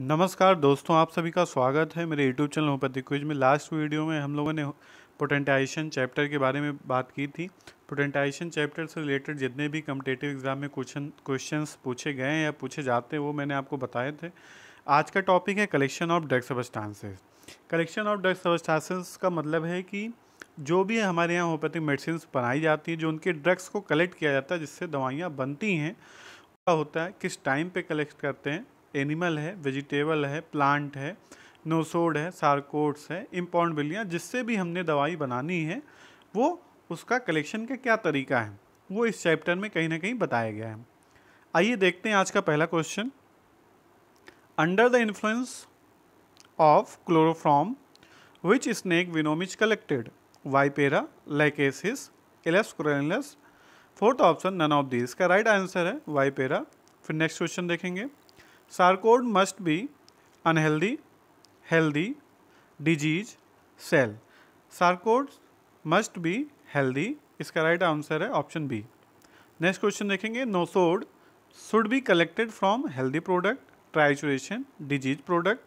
नमस्कार दोस्तों आप सभी का स्वागत है मेरे यूट्यूब चैनल होमोपैथी क्विज में लास्ट वीडियो में हम लोगों ने पोटेंटाइजेशन चैप्टर के बारे में बात की थी पोटेंटाइजेशन चैप्टर से रिलेटेड जितने भी कम्पिटेटिव एग्जाम में क्वेश्चन क्वेश्चन पूछे गए हैं या पूछे जाते हैं वो मैंने आपको बताए थे आज का टॉपिक है collection of drug substances collection of drug substances का मतलब है कि जो भी हमारे यहाँ होमोपैथिक मेडिसिन बनाई जाती हैं जो उनके ड्रग्स को कलेक्ट किया जाता है जिससे दवाइयाँ बनती हैं होता है किस टाइम पे कलेक्ट करते हैं एनिमल है वेजिटेबल है प्लांट है नोसोड है सार्कोट्स है इम्पॉन्ड बिलियाँ जिससे भी हमने दवाई बनानी है वो उसका कलेक्शन का क्या तरीका है वो इस चैप्टर में कहीं ना कहीं बताया गया है आइए देखते हैं आज का पहला question under the influence of chloroform which snake venom is collected Vipera Lachesis Elaps fourth option none of the इसका राइट आंसर है वाइपेरा फिर नेक्स्ट क्वेश्चन देखेंगे sarcode must be unhealthy healthy disease cell sarcode must be healthy इसका right answer है option B next question देखेंगे nosode should be collected from healthy product trituration disease product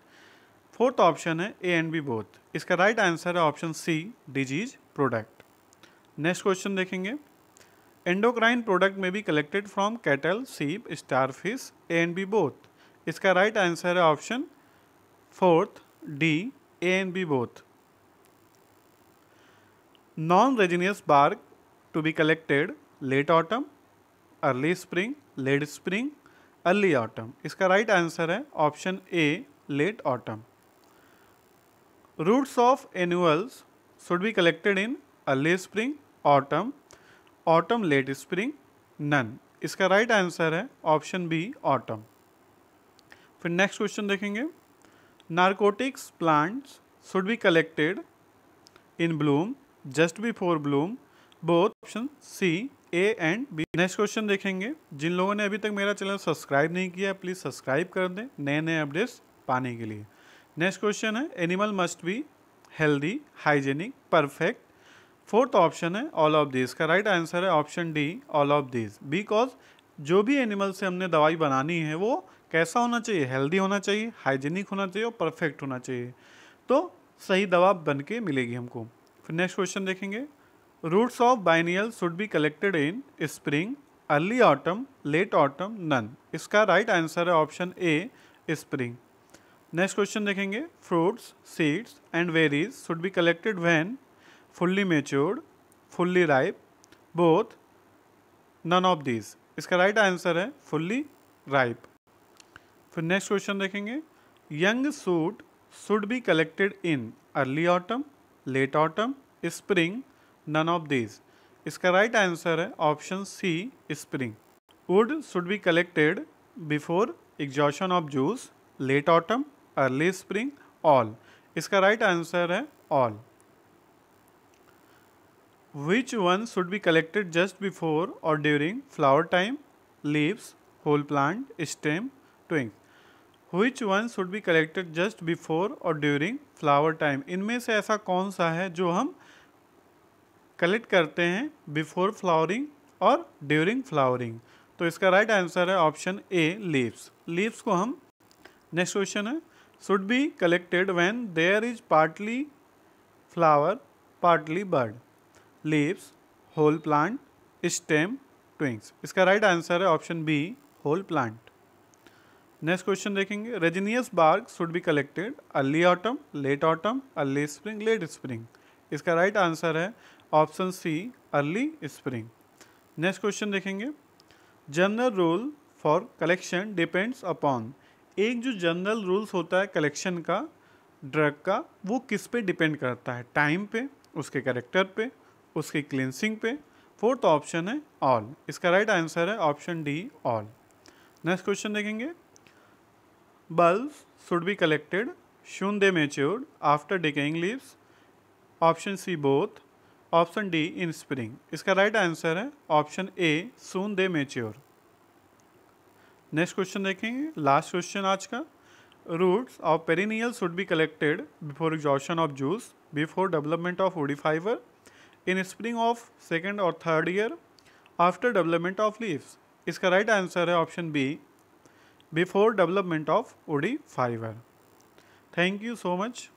fourth option है A and B both इसका right answer है option C disease product next question देखेंगे endocrine product may be collected from cattle sheep starfish A and B both इसका right answer है option fourth D A and B both non resinous bark to be collected late autumn early spring late spring early autumn इसका right right answer है option A late autumn roots of annuals should be collected in early spring autumn autumn late spring none इसका right right answer है option B autumn फिर next question देखेंगे narcotics plants should be collected in bloom just before bloom both option C A and B next question देखेंगे जिन लोगों ने अभी तक मेरा चैनल सब्सक्राइब नहीं किया प्लीज़ सब्सक्राइब कर दें नए नए अपडेट्स पाने के लिए नेक्स्ट क्वेश्चन है animal must be healthy hygienic perfect fourth option है ऑल ऑफ दिस का राइट आंसर है option D all of this because जो भी एनिमल से हमने दवाई बनानी है वो कैसा होना चाहिए हेल्दी होना चाहिए हाइजीनिक होना चाहिए और परफेक्ट होना चाहिए तो सही दवा बन के मिलेगी हमको फिर नेक्स्ट क्वेश्चन देखेंगे roots of biennial should be collected in spring early autumn late autumn none इसका राइट right आंसर है option A spring next question देखेंगे fruits seeds and berries should be collected when fully matured fully ripe both none of these इसका right right answer है fully ripe फिर next question देखेंगे young shoot should be collected in early autumn late autumn spring none of this इसका right right answer है option C spring wood should be collected before exhaustion of juice late autumn early spring all इसका right right answer है all which one should be collected just before और during flower time leaves whole plant stem twig which one should be collected just before और during flower time इनमें से ऐसा कौन सा है जो हम कलेक्ट करते हैं बिफोर फ्लावरिंग और ड्यूरिंग फ्लावरिंग तो इसका राइट आंसर है ऑप्शन ए लीव्स लीव्स को हम नेक्स्ट क्वेश्चन है should be collected when there is partly flower partly bud leaves whole plant stem twigs इसका राइट आंसर है option B whole plant next question देखेंगे resinous bark should be collected early autumn late autumn early spring late spring इसका right right answer है option C early spring next question देखेंगे general rule for collection depends upon एक जो general rules होता है collection का drug का वो किस पे डिपेंड करता है टाइम पे उसके करेक्टर पे उसकी क्लिनसिंग पे फोर्थ ऑप्शन है ऑल इसका राइट right आंसर है option D all next question देखेंगे Bulbs should be collected should they matured after decaying leaves. Option C both. Option D in spring. इसका राइट right आंसर है option A soon they mature. Next question देखेंगे last question आज का roots of perennial should be collected before exhaustion of juice before development of woody fiber in spring of second or third year after development of leaves इसका right right answer है option B before development of OD fiber. Thank you so much.